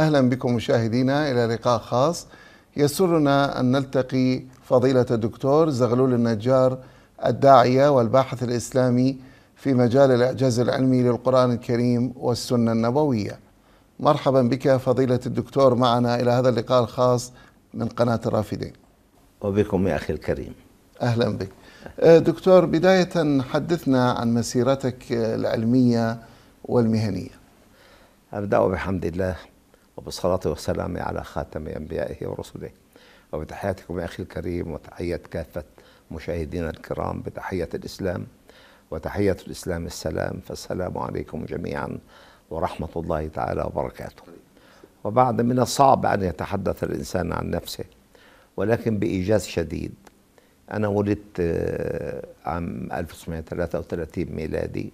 أهلا بكم مشاهدينا إلى لقاء خاص يسرنا أن نلتقي فضيلة الدكتور زغلول النجار الداعية والباحث الإسلامي في مجال الإعجاز العلمي للقرآن الكريم والسنة النبوية مرحبا بك فضيلة الدكتور معنا إلى هذا اللقاء الخاص من قناة الرافدين وبكم يا أخي الكريم أهلا بك أه، دكتور بداية حدثنا عن مسيرتك العلمية والمهنية أبدأ بحمد الله وبالصلاة والسلام على خاتم أنبيائه ورسله وبتحياتكم يا أخي الكريم وتحية كافة مشاهدينا الكرام بتحية الإسلام وتحية الإسلام السلام فالسلام عليكم جميعا ورحمة الله تعالى وبركاته وبعد من الصعب أن يتحدث الإنسان عن نفسه ولكن بإيجاز شديد أنا ولدت آه، عام 1933 ميلادي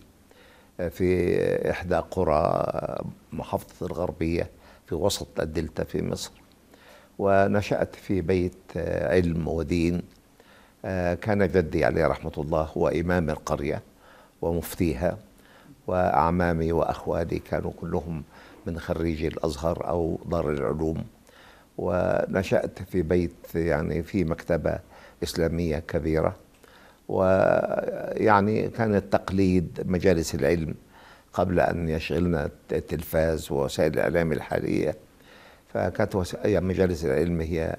آه، في إحدى قرى آه، محافظة الغربية في وسط الدلتا في مصر ونشأت في بيت آه، علم ودين آه، كان جدي عليه رحمة الله هو إمام القرية ومفتيها وأعمامي وأخوالي كانوا كلهم من خريجي الأزهر أو دار العلوم ونشأت في بيت يعني في مكتبة إسلامية كبيرة ويعني كان التقليد مجالس العلم قبل أن يشغلنا التلفاز ووسائل الإعلام الحالية فكانت مجالس العلم هي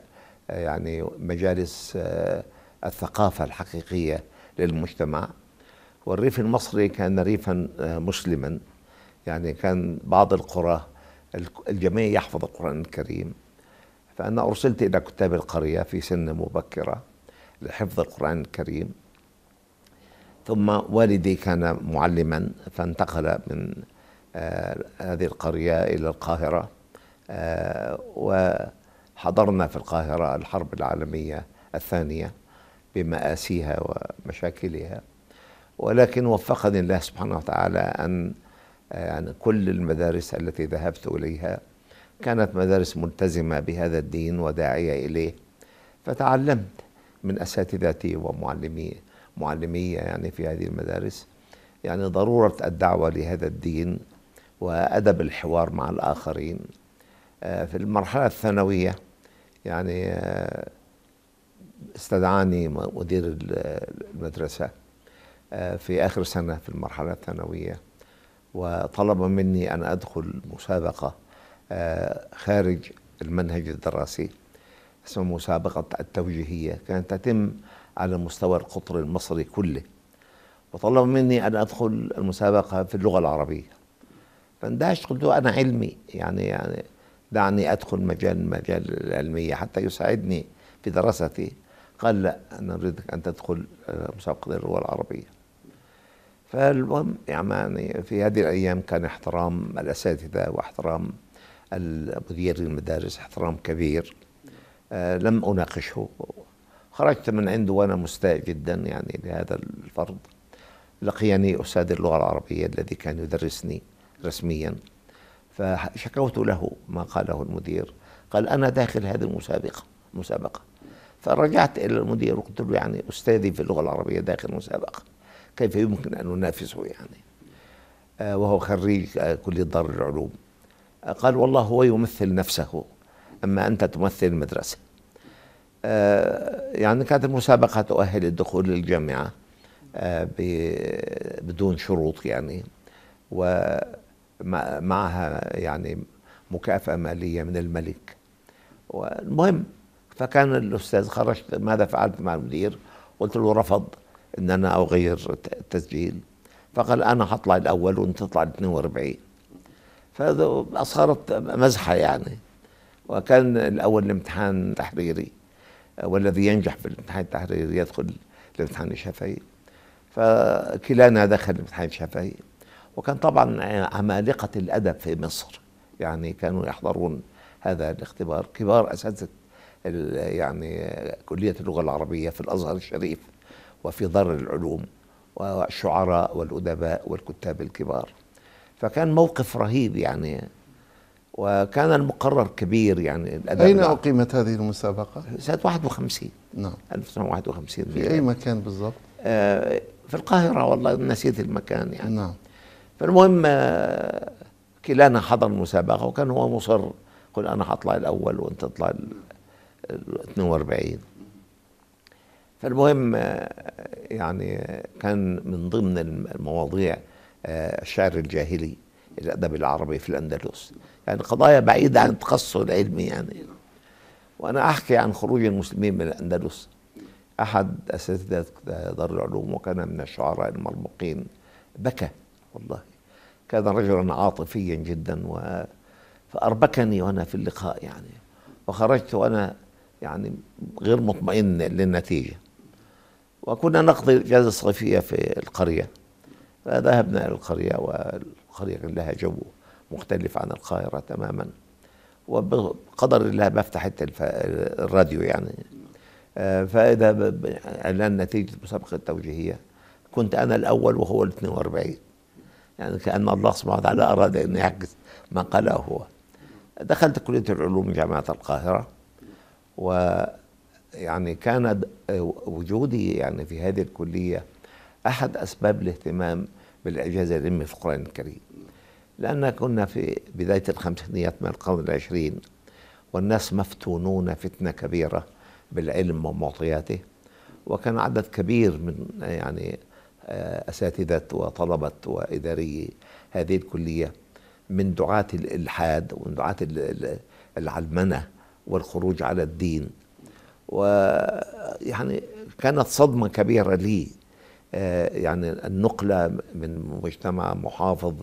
يعني مجالس آه، الثقافة الحقيقية للمجتمع والريف المصري كان ريفا آه، مسلما يعني كان بعض القرى الجميع يحفظ القرآن الكريم فأنا أرسلت إلى كتاب القرية في سن مبكرة لحفظ القرآن الكريم ثم والدي كان معلما فانتقل من آه، هذه القرية إلى القاهرة آه، وحضرنا في القاهرة الحرب العالمية الثانية بمآسيها ومشاكلها ولكن وفقني الله سبحانه وتعالى أن يعني كل المدارس التي ذهبت إليها كانت مدارس ملتزمة بهذا الدين وداعية إليه فتعلمت من أساتذتي ومعلمي معلمية يعني في هذه المدارس يعني ضرورة الدعوة لهذا الدين وأدب الحوار مع الآخرين آه، في المرحلة الثانوية يعني آه، استدعاني مدير المدرسة آه، في آخر سنة في المرحلة الثانوية وطلب مني أن أدخل مسابقة خارج المنهج الدراسي اسمها مسابقة التوجيهية كانت تتم على مستوى القطر المصري كله وطلب مني أن أدخل المسابقة في اللغة العربية فاندهشت قلت له أنا علمي يعني يعني دعني أدخل مجال مجال العلمية حتى يساعدني في دراستي قال لا أنا أريدك أن تدخل آه، مسابقة اللغة العربية فالمهم يعني في هذه الأيام كان احترام الأساتذة واحترام مدير المدارس احترام كبير آه، لم أناقشه خرجت من عنده وأنا مستاء جدا يعني لهذا الفرض لقيني أستاذ اللغة العربية الذي كان يدرسني رسميا فشكوت له ما قاله المدير قال أنا داخل هذه المسابقة مسابقة فرجعت إلى المدير وقلت له يعني أستاذي في اللغة العربية داخل مسابقة كيف يمكن أن ننافسه يعني آه، وهو خريج آه، كلية دار العلوم قال والله هو يمثل نفسه أما أنت تمثل المدرسة آه، يعني كانت المسابقة تؤهل الدخول للجامعة آه، بدون شروط يعني ومعها يعني مكافأة مالية من الملك والمهم فكان الأستاذ خرجت ماذا فعلت مع المدير قلت له رفض ان انا اغير التسجيل فقال انا هطلع الاول وانت تطلع الـ 42 فاصارت مزحه يعني وكان الاول امتحان تحريري والذي ينجح في الامتحان التحريري يدخل الامتحان الشفهي فكلانا دخل الامتحان الشفهي وكان طبعا عمالقة الأدب في مصر يعني كانوا يحضرون هذا الاختبار كبار أساتذة يعني كلية اللغة العربية في الأزهر الشريف وفي دار العلوم والشعراء والأدباء والكتاب الكبار فكان موقف رهيب يعني وكان المقرر كبير يعني الأدب أين أقيمت هذه المسابقة؟ سنة 51 نعم 1951 في يعني. أي مكان بالضبط؟ آه، في القاهرة والله نسيت المكان يعني نعم فالمهم آه، كلانا حضر المسابقة وكان هو مصر قل أنا حطلع الأول وأنت تطلع ال 42 فالمهم آه، يعني كان من ضمن المواضيع الشعر الجاهلي الأدب العربي في الأندلس يعني قضايا بعيدة عن التخصص العلمي يعني وأنا أحكي عن خروج المسلمين من الأندلس أحد أساتذة دار العلوم وكان من الشعراء المرموقين بكى والله كان رجلا عاطفيا جدا و فأربكني وأنا في اللقاء يعني وخرجت وأنا يعني غير مطمئن للنتيجة وكنا نقضي الإجازة الصيفية في القرية فذهبنا إلى القرية قرية لها جو مختلف عن القاهرة تماما وبقدر الله بفتح الراديو يعني آه، فإذا ب... يعني إعلان نتيجة المسابقة التوجيهية كنت أنا الأول وهو ال 42 يعني كأن الله سبحانه وتعالى أراد أن يعكس ما قاله هو دخلت كلية العلوم جامعة القاهرة و يعني كان وجودي يعني في هذه الكلية أحد أسباب الاهتمام بالإعجاز العلمي في القرآن الكريم لأن كنا في بداية الخمسينيات من القرن العشرين والناس مفتونون فتنة كبيرة بالعلم ومعطياته وكان عدد كبير من يعني آه، أساتذة وطلبة وإداري هذه الكلية من دعاة الإلحاد ومن دعاة العلمنة والخروج على الدين ويعني كانت صدمة كبيرة لي آه، يعني النقلة من مجتمع محافظ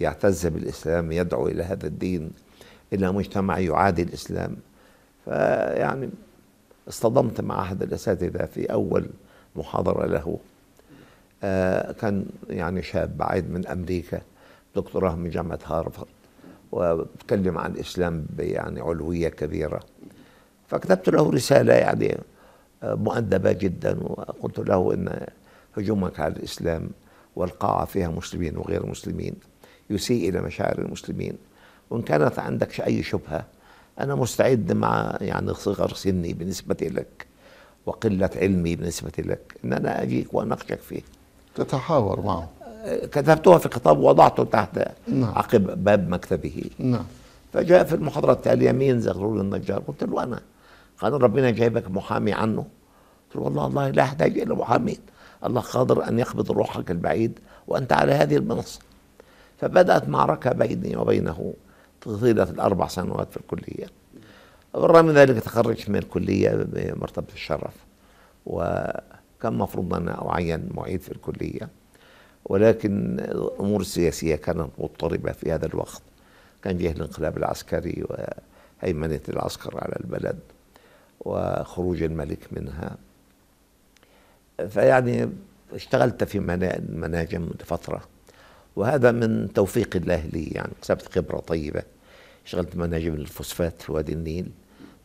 يعتز بالإسلام يدعو إلى هذا الدين إلى مجتمع يعادي الإسلام فيعني اصطدمت مع أحد الأساتذة في أول محاضرة له آه، كان يعني شاب عايد من أمريكا دكتوراه من جامعة هارفارد وتكلم عن الإسلام يعني علوية كبيرة فكتبت له رسالة يعني آه، مؤدبة جدا وقلت له إن هجومك على الإسلام والقاعة فيها مسلمين وغير مسلمين يسيء إلى مشاعر المسلمين وإن كانت عندك أي شبهة أنا مستعد مع يعني صغر سني بالنسبة لك وقلة علمي بالنسبة لك أن أنا أجيك وأناقشك فيه تتحاور معه كتبتها في خطاب ووضعته تحت نعم. عقب باب مكتبه نعم فجاء في المحاضرة التالية مين زغلول النجار قلت له أنا قال ربنا جايبك محامي عنه قلت له والله الله لا أحتاج إلى محامين الله قادر أن يقبض روحك البعيد وأنت على هذه المنصة فبدأت معركة بيني وبينه طيلة الأربع سنوات في الكلية بالرغم من ذلك تخرجت من الكلية بمرتبة الشرف وكان مفروض أن أعين معيد في الكلية ولكن الأمور السياسية كانت مضطربة في هذا الوقت كان جهه الانقلاب العسكري وهيمنة العسكر على البلد وخروج الملك منها فيعني اشتغلت في مناجم لفترة وهذا من توفيق الله لي يعني اكتسبت خبرة طيبة اشتغلت مناجم الفوسفات في وادي النيل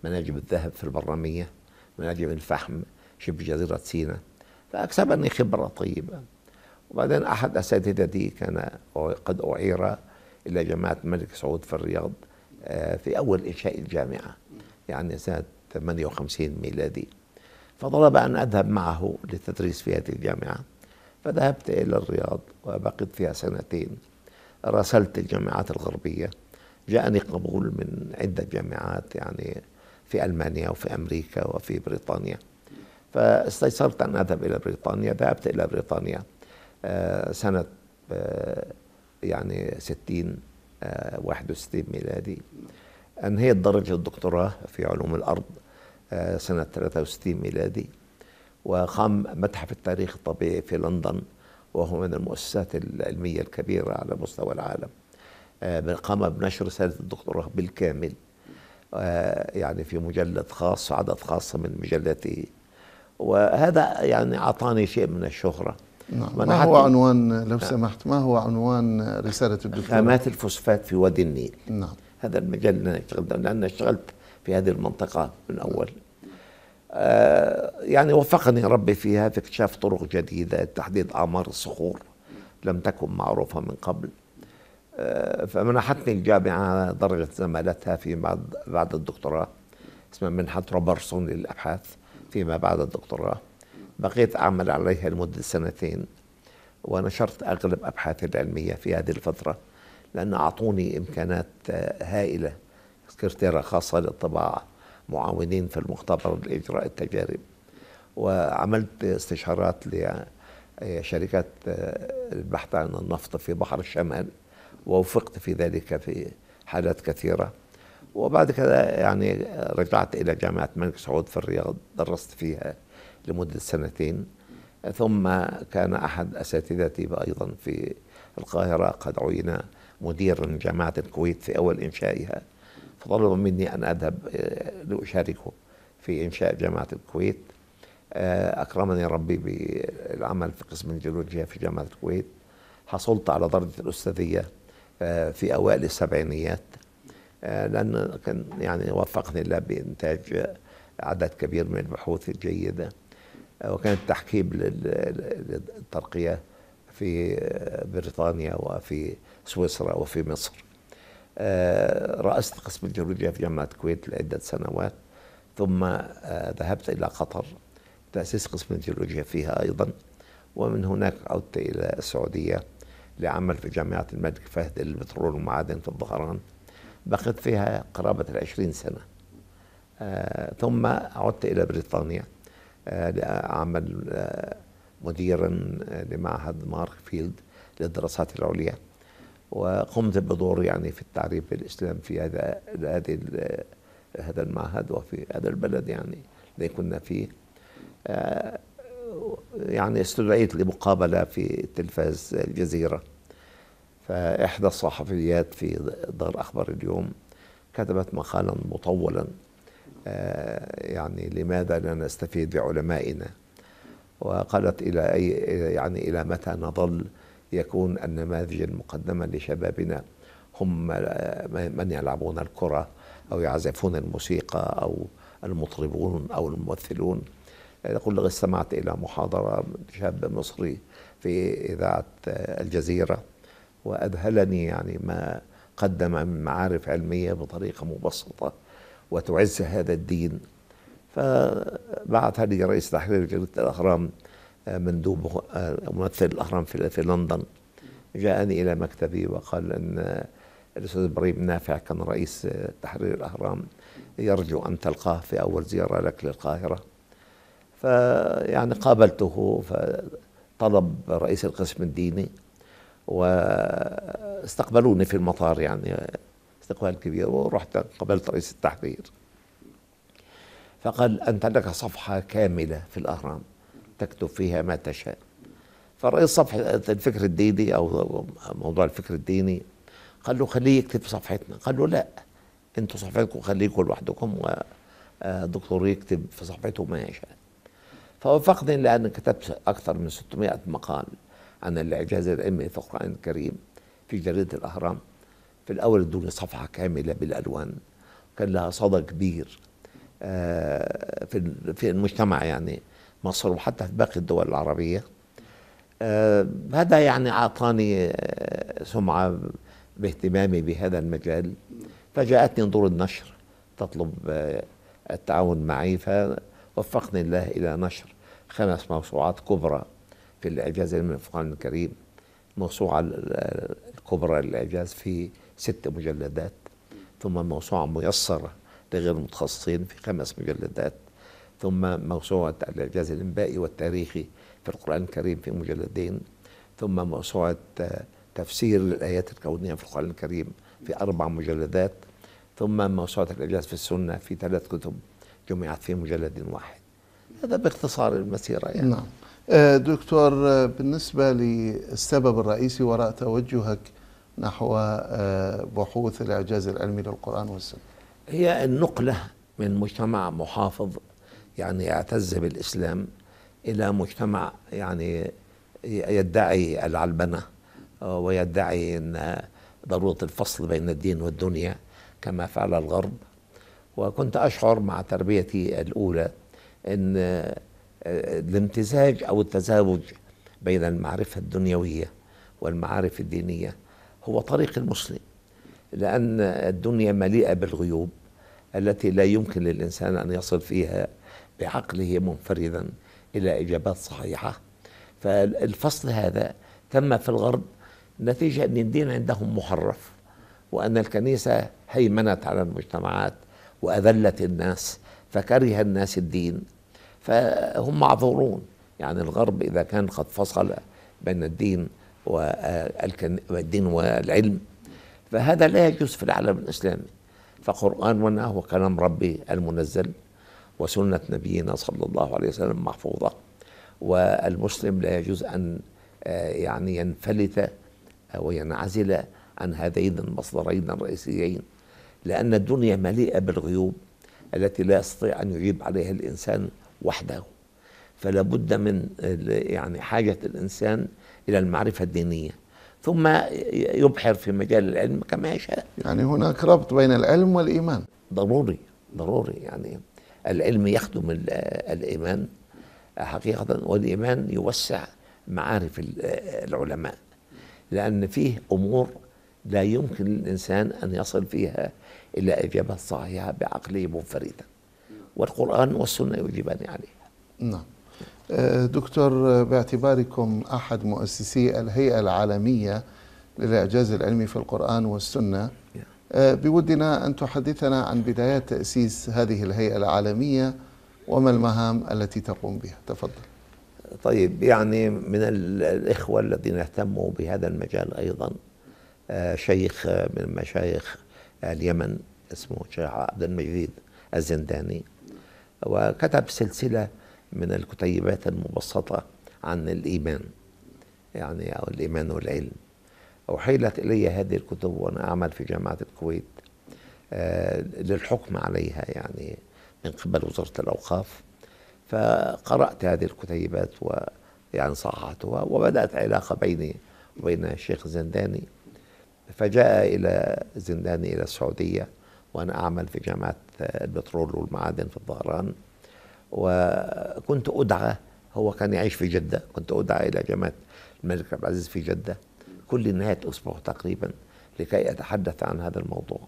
مناجم الذهب في البرامية مناجم الفحم شبه جزيرة سيناء فأكسبني خبرة طيبة وبعدين أحد أساتذتي كان قد أعير إلى جامعة الملك سعود في الرياض آه، في أول إنشاء الجامعة يعني سنة 58 ميلادي فطلب أن أذهب معه للتدريس في هذه الجامعة فذهبت إلى الرياض وبقيت فيها سنتين راسلت الجامعات الغربية جاءني قبول من عدة جامعات يعني في ألمانيا وفي أمريكا وفي بريطانيا فاستيسرت أن أذهب إلى بريطانيا ذهبت إلى بريطانيا آه، سنة آه، يعني 60 61 آه، ميلادي أنهيت درجة الدكتوراه في علوم الأرض آه، سنة 63 ميلادي وقام متحف التاريخ الطبيعي في لندن وهو من المؤسسات العلمية الكبيرة على مستوى العالم آه، قام بنشر رسالة الدكتوراه بالكامل آه، يعني في مجلد خاص عدد خاص من مجلاته وهذا يعني أعطاني شيء من الشهرة نعم. ما هو عنوان لو نعم. سمحت ما هو عنوان رسالة الدكتوراه خامات الفوسفات في وادي النيل نعم هذا المجال اللي انا اشتغلت لان اشتغلت في هذه المنطقة من أول آه، يعني وفقني ربي فيها في اكتشاف طرق جديدة تحديد أعمار الصخور لم تكن معروفة من قبل آه، فمنحتني الجامعة درجة زمالتها في بعد, بعد الدكتوراه اسمها منحة روبرسون للأبحاث فيما بعد الدكتوراه بقيت أعمل عليها لمدة سنتين ونشرت أغلب أبحاثي العلمية في هذه الفترة لأن أعطوني إمكانات آه، هائلة سكرتيرة خاصة للطباعة معاونين في المختبر لإجراء التجارب وعملت استشارات لشركات البحث عن النفط في بحر الشمال ووفقت في ذلك في حالات كثيرة وبعد كذا يعني رجعت إلى جامعة الملك سعود في الرياض درست فيها لمدة سنتين ثم كان أحد أساتذتي أيضا في القاهرة قد عين مدير جامعة الكويت في أول إنشائها طلبوا مني أن أذهب آه، لأشاركه في إنشاء جامعة الكويت آه، أكرمني ربي بالعمل في قسم الجيولوجيا في جامعة الكويت حصلت على درجة الأستاذية آه، في أوائل السبعينيات لأن كان يعني وفقني الله بإنتاج عدد كبير من البحوث الجيدة وكان التحكيم للترقية في بريطانيا وفي سويسرا وفي مصر آه، رأست قسم الجيولوجيا في جامعة الكويت لعدة سنوات ثم آه، ذهبت إلى قطر تأسيس قسم الجيولوجيا فيها أيضا ومن هناك عدت إلى السعودية لعمل في جامعة الملك فهد للبترول والمعادن في الظهران بقيت فيها قرابة العشرين سنة آه، ثم عدت إلى بريطانيا لأعمل مديرا لمعهد مارك فيلد للدراسات العليا وقمت بدور يعني في التعريف بالاسلام في هذا هذه هذا المعهد وفي هذا البلد يعني اللي كنا فيه آه، يعني استدعيت لمقابله في تلفاز الجزيره فاحدى الصحفيات في دار اخبار اليوم كتبت مقالا مطولا آه، يعني لماذا لا نستفيد بعلمائنا وقالت الى اي يعني الى متى نظل يكون النماذج المقدمة لشبابنا هم من يلعبون الكرة أو يعزفون الموسيقى أو المطربون أو الممثلون يقول لقد استمعت إلى محاضرة شاب مصري في إذاعة الجزيرة وأذهلني يعني ما قدم من معارف علمية بطريقة مبسطة وتعز هذا الدين فبعث لي رئيس تحرير جريدة الأهرام مندوب آه، ممثل الأهرام في لندن جاءني إلى مكتبي وقال أن الأستاذ إبراهيم نافع كان رئيس آه، تحرير الأهرام يرجو أن تلقاه في أول زيارة لك للقاهرة فيعني قابلته فطلب رئيس القسم الديني واستقبلوني في المطار يعني استقبال كبير ورحت قابلت رئيس التحرير فقال أنت لك صفحة كاملة في الأهرام تكتب فيها ما تشاء فرئيس صفحة الفكر الديني أو موضوع الفكر الديني قال له خليه يكتب في صفحتنا قال له لا انتوا صفحتكم خليكم لوحدكم ودكتور آه، يكتب في صفحته ما يشاء فوافقني لأن كتبت أكثر من 600 مقال عن الإعجاز العلمي في القرآن الكريم في جريدة الأهرام في الأول ادوني صفحة كاملة بالألوان كان لها صدى كبير آه، في المجتمع يعني مصر وحتى في باقي الدول العربية آه، هذا يعني أعطاني آه، سمعة باهتمامي بهذا المجال فجاءتني دور النشر تطلب آه، التعاون معي فوفقني الله إلى نشر خمس موسوعات كبرى في الإعجاز من القرآن الكريم الموسوعة الكبرى للإعجاز في ست مجلدات ثم موسوعة ميسرة لغير المتخصصين في خمس مجلدات ثم موسوعة الإعجاز الإنبائي والتاريخي في القرآن الكريم في مجلدين ثم موسوعة تفسير الآيات الكونية في القرآن الكريم في أربع مجلدات ثم موسوعة الإعجاز في السنة في ثلاث كتب جمعت في مجلد واحد هذا باختصار المسيرة يعني نعم آه، دكتور آه، بالنسبة للسبب الرئيسي وراء توجهك نحو آه، بحوث الإعجاز العلمي للقرآن والسنة هي النقلة من مجتمع محافظ يعني يعتز بالإسلام إلى مجتمع يعني يدعي العلبنة آه، ويدعي أن ضرورة الفصل بين الدين والدنيا كما فعل الغرب وكنت أشعر مع تربيتي الأولى أن آه، الامتزاج أو التزاوج بين المعرفة الدنيوية والمعارف الدينية هو طريق المسلم لأن الدنيا مليئة بالغيوب التي لا يمكن للإنسان أن يصل فيها بعقله منفردا الى اجابات صحيحه فالفصل هذا تم في الغرب نتيجه ان الدين عندهم محرف وان الكنيسه هيمنت على المجتمعات واذلت الناس فكره الناس الدين فهم معذورون يعني الغرب اذا كان قد فصل بين الدين والدين والعلم فهذا لا يجوز في العالم الاسلامي فقراننا هو كلام ربي المنزل وسنة نبينا صلى الله عليه وسلم محفوظة والمسلم لا يجوز أن آه، يعني ينفلت آه، وينعزل عن هذين المصدرين الرئيسيين لأن الدنيا مليئة بالغيوب التي لا يستطيع أن يجيب عليها الإنسان وحده فلا بد من آه، يعني حاجة الإنسان إلى المعرفة الدينية ثم يبحر في مجال العلم كما يشاء يعني هناك ربط بين العلم والإيمان ضروري ضروري يعني العلم يخدم الإيمان حقيقة والإيمان يوسع معارف العلماء لأن فيه أمور لا يمكن للإنسان أن يصل فيها إلى إجابة صحيحة بعقله منفردا والقرآن والسنة يجيبان عليها نعم آه، دكتور باعتباركم أحد مؤسسي الهيئة العالمية للإعجاز العلمي في القرآن والسنة آه، بودنا أن تحدثنا عن بدايات تأسيس هذه الهيئة العالمية وما المهام التي تقوم بها تفضل طيب يعني من الإخوة الذين اهتموا بهذا المجال أيضا آه، شيخ آه، من مشايخ اليمن اسمه شيخ عبد المجيد الزنداني وكتب سلسلة من الكتيبات المبسطة عن الإيمان يعني أو الإيمان والعلم أحيلت إلي هذه الكتب وأنا أعمل في جامعة الكويت آه، للحكم عليها يعني من قبل وزارة الأوقاف فقرأت هذه الكتيبات ويعني صححتها وبدأت علاقة بيني وبين الشيخ زنداني فجاء إلى زنداني إلى السعودية وأنا أعمل في جامعة آه، البترول والمعادن في الظهران وكنت أدعى هو كان يعيش في جدة كنت أدعى إلى جامعة الملك عبد العزيز في جدة كل نهاية أسبوع تقريبا لكي أتحدث عن هذا الموضوع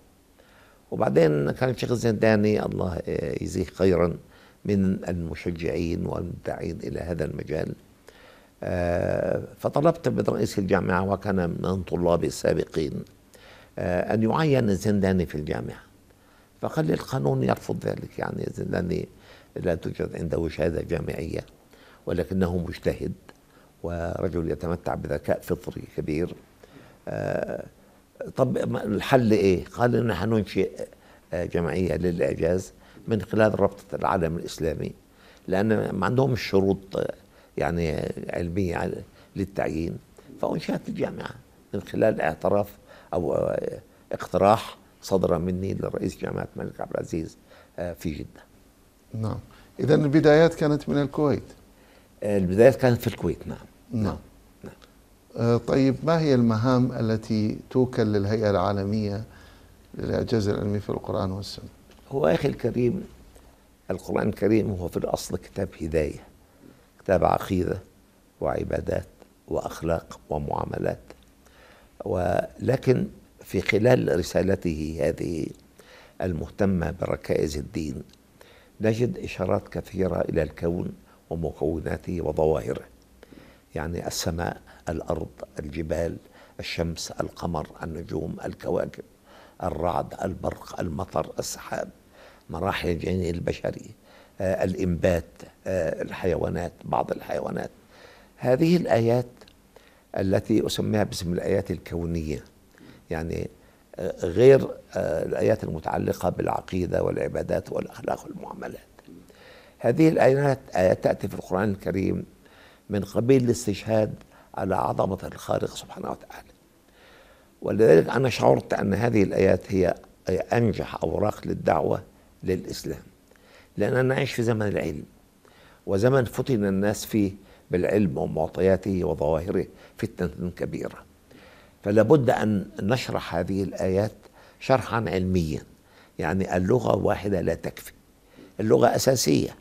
وبعدين كان الشيخ الزنداني الله يجزيه خيرا من المشجعين والمدعين إلى هذا المجال آه، فطلبت من رئيس الجامعة وكان من طلابي السابقين آه، أن يعين الزنداني في الجامعة فقال لي القانون يرفض ذلك يعني الزنداني لا توجد عنده شهادة جامعية ولكنه مجتهد ورجل يتمتع بذكاء فطري كبير آه، طب الحل ايه؟ قال ان هننشئ آه، جمعيه للاعجاز من خلال رابطه العالم الاسلامي لان ما عندهمش شروط آه، يعني علميه للتعيين فانشئت الجامعه من خلال اعتراف او اقتراح صدر مني لرئيس جامعه الملك عبد العزيز في جده. نعم، اذا البدايات كانت من الكويت. البدايات كانت في الكويت نعم. نعم نعم آه، طيب ما هي المهام التي توكل للهيئة العالمية للإعجاز العلمي في القرآن والسنة هو أخي الكريم القرآن الكريم هو في الأصل كتاب هداية كتاب عقيدة وعبادات وأخلاق ومعاملات ولكن في خلال رسالته هذه المهتمة بركائز الدين نجد إشارات كثيرة إلى الكون ومكوناته وظواهره يعني السماء الأرض الجبال الشمس القمر النجوم الكواكب الرعد البرق المطر السحاب مراحل الجنين البشري آه، الإنبات آه، الحيوانات بعض الحيوانات هذه الآيات التي أسميها باسم الآيات الكونية يعني آه، غير الآيات المتعلقة بالعقيدة والعبادات والأخلاق والمعاملات هذه الآيات آيات تأتي في القرآن الكريم من قبيل الاستشهاد على عظمة الخالق سبحانه وتعالى ولذلك أنا شعرت أن هذه الآيات هي أنجح أوراق للدعوة للإسلام لأننا نعيش في زمن العلم وزمن فتن الناس فيه بالعلم ومعطياته وظواهره فتنة كبيرة فلا بد أن نشرح هذه الآيات شرحا علميا يعني اللغة واحدة لا تكفي اللغة أساسية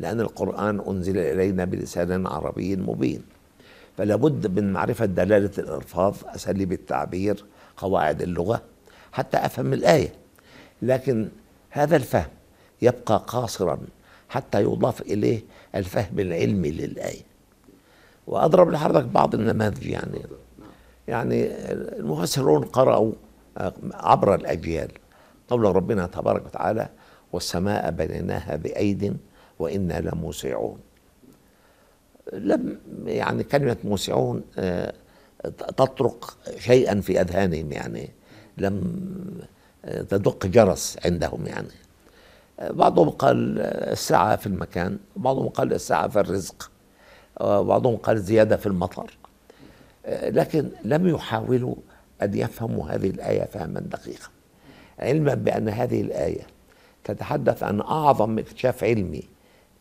لأن القرآن أنزل إلينا بلسان عربي مبين فلا بد من معرفة دلالة الألفاظ أساليب التعبير قواعد اللغة حتى أفهم الآية لكن هذا الفهم يبقى قاصرا حتى يضاف إليه الفهم العلمي للآية وأضرب لحضرتك بعض النماذج يعني يعني المفسرون قرأوا آه، عبر الأجيال قول ربنا تبارك وتعالى والسماء بنيناها بأيد وإنا لموسعون لم يعني كلمة موسعون آه، تطرق شيئا في أذهانهم يعني لم آه، تدق جرس عندهم يعني آه، بعضهم قال السعة في المكان بعضهم قال السعة في الرزق بعضهم قال زيادة في المطر لكن لم يحاولوا أن يفهموا هذه الآية فهما دقيقا علما بأن هذه الآية تتحدث عن أعظم اكتشاف علمي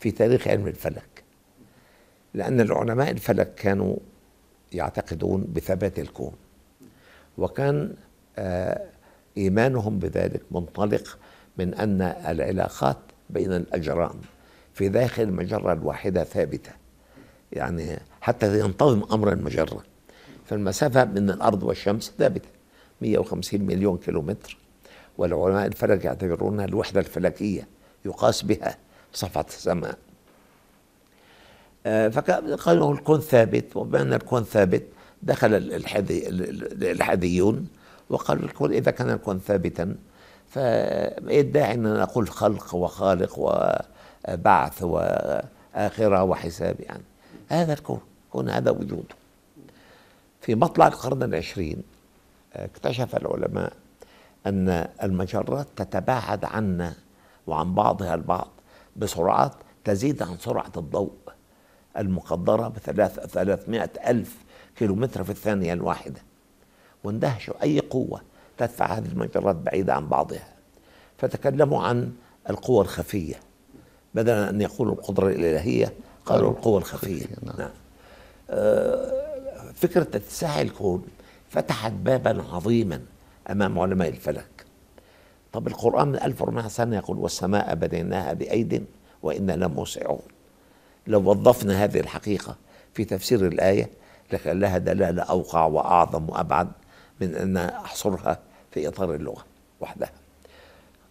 في تاريخ علم الفلك لأن العلماء الفلك كانوا يعتقدون بثبات الكون وكان آه، إيمانهم بذلك منطلق من أن العلاقات بين الأجرام في داخل المجرة الواحدة ثابتة يعني حتى ينتظم أمر المجرة فالمسافة من الأرض والشمس ثابتة 150 مليون كيلومتر والعلماء الفلك يعتبرونها الوحدة الفلكية يقاس بها صفعة السماء آه، فقالوا الكون ثابت وبما أن الكون ثابت دخل الحديون الإلحاديون وقالوا الكون إذا كان الكون ثابتا فما إيه يدعي أن نقول خلق وخالق وبعث وآخرة وحساب يعني هذا الكون كون هذا وجوده في مطلع القرن العشرين آه، اكتشف العلماء أن المجرات تتباعد عنا وعن بعضها البعض بسرعات تزيد عن سرعة الضوء المقدرة بثلاث ثلاثمائة ألف كيلومتر في الثانية الواحدة واندهشوا أي قوة تدفع هذه المجرات بعيدة عن بعضها فتكلموا عن القوى الخفية بدلا أن يقولوا القدرة الإلهية قالوا القوى الخفية نعم. نعم. آه، فكرة اتساع الكون فتحت بابا عظيما أمام علماء الفلك طب القرآن من 1400 سنة يقول والسماء بنيناها بأيد وإنا لموسعون لو وظفنا هذه الحقيقة في تفسير الآية لكان لها دلالة أوقع وأعظم وأبعد من أن أحصرها في إطار اللغة وحدها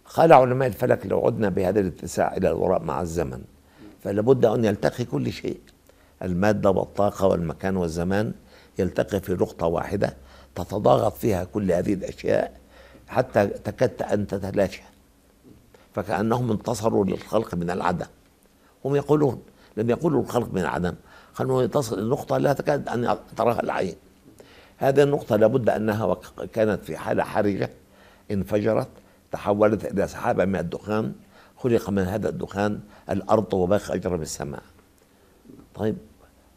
قال علماء الفلك لو عدنا بهذا الاتساع إلى الوراء مع الزمن فلابد أن يلتقي كل شيء المادة والطاقة والمكان والزمان يلتقي في نقطة واحدة تتضاغط فيها كل هذه الأشياء حتى تكدت أن تتلاشى فكأنهم انتصروا للخلق من العدم هم يقولون لم يقولوا الخلق من العدم خلوا يتصل النقطة لا تكاد أن تراها العين هذه النقطة لابد أنها كانت في حالة حرجة انفجرت تحولت إلى سحابة من الدخان خلق من هذا الدخان الأرض وباقي أجرم السماء طيب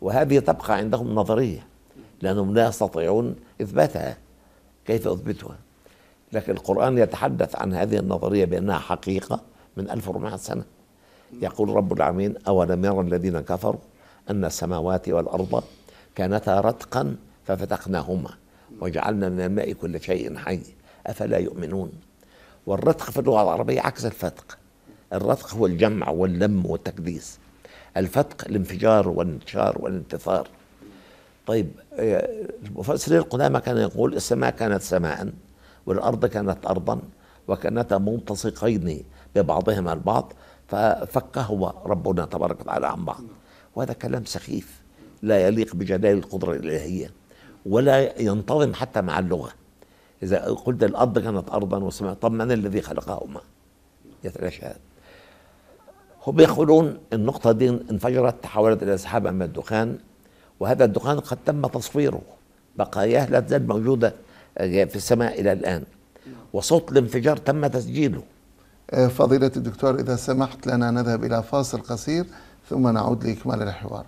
وهذه تبقى عندهم نظرية لأنهم لا يستطيعون إثباتها كيف أثبتها لكن القرآن يتحدث عن هذه النظرية بأنها حقيقة من 1400 سنة يقول رب العالمين أولم يرى الذين كفروا أن السماوات والأرض كانتا رتقا ففتقناهما وجعلنا من الماء كل شيء حي أفلا يؤمنون والرتق في اللغة العربية عكس الفتق الرتق هو الجمع واللم والتكديس الفتق الانفجار والانتشار والانتثار طيب آه، المفسرين القدامى كان يقول السماء كانت سماء والأرض كانت أرضا وكانتا ملتصقين ببعضهما البعض ففكهما ربنا تبارك وتعالى عن بعض وهذا كلام سخيف لا يليق بجلال القدرة الإلهية ولا ينتظم حتى مع اللغة إذا قلت الأرض كانت أرضا وسماء طب من الذي خلقهما يتلاشى هم يقولون النقطة دي انفجرت تحولت إلى سحابة من الدخان وهذا الدخان قد تم تصويره بقاياه لا تزال موجودة في السماء إلى الآن وصوت الانفجار تم تسجيله أه، فضيلة الدكتور إذا سمحت لنا نذهب إلى فاصل قصير ثم نعود لإكمال الحوار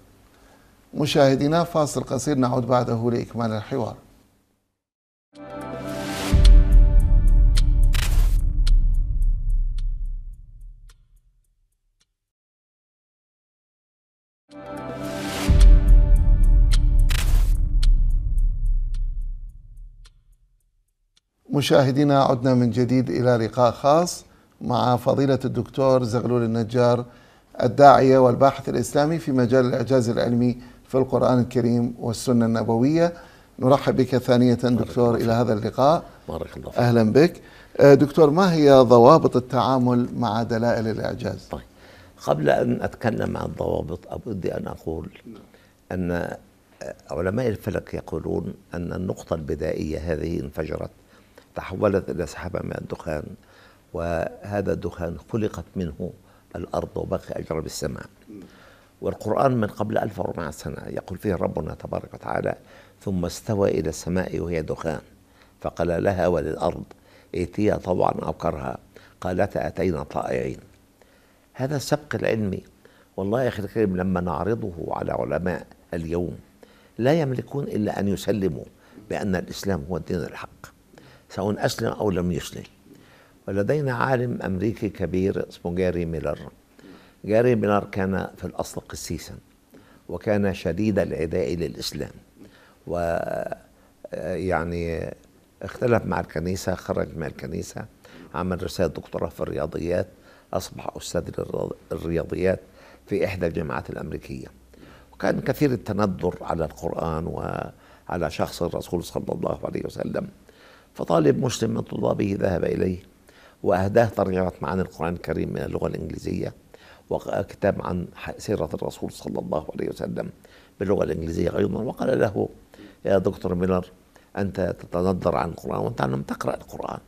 مشاهدينا فاصل قصير نعود بعده لإكمال الحوار مشاهدينا عدنا من جديد إلى لقاء خاص مع فضيلة الدكتور زغلول النجار الداعية والباحث الإسلامي في مجال الإعجاز العلمي في القرآن الكريم والسنة النبوية نرحب بك ثانية دكتور إلى هذا اللقاء بارك الله أهلا بك آه، دكتور ما هي ضوابط التعامل مع دلائل الإعجاز؟ طيب قبل أن أتكلم عن الضوابط أود أن أقول أن آه، علماء الفلك يقولون أن النقطة البدائية هذه انفجرت تحولت إلى سحابة من الدخان وهذا الدخان خلقت منه الأرض وبقي أجرب السماء والقرآن من قبل 1400 سنة يقول فيه ربنا تبارك وتعالى ثم استوى إلى السماء وهي دخان فقال لها وللأرض ائتيا طوعا أو كرها قالتا أتينا طائعين هذا السبق العلمي والله يا أخي الكريم لما نعرضه على علماء اليوم لا يملكون إلا أن يسلموا بأن الإسلام هو الدين الحق سواء أسلم أو لم يسلم ولدينا عالم أمريكي كبير اسمه جاري ميلر جاري ميلر كان في الأصل قسيسا وكان شديد العداء للإسلام و يعني اختلف مع الكنيسة خرج من الكنيسة عمل رسالة دكتوراه في الرياضيات أصبح أستاذ الرياضيات في إحدى الجامعات الأمريكية وكان كثير التندر على القرآن وعلى شخص الرسول صلى الله عليه وسلم فطالب مسلم من طلابه ذهب إليه وأهداه ترجمة معاني القرآن الكريم من اللغة الإنجليزية وكتاب عن سيرة الرسول صلى الله عليه وسلم باللغة الإنجليزية أيضا وقال له يا دكتور ميلر أنت تتندر عن القرآن وأنت لم تقرأ القرآن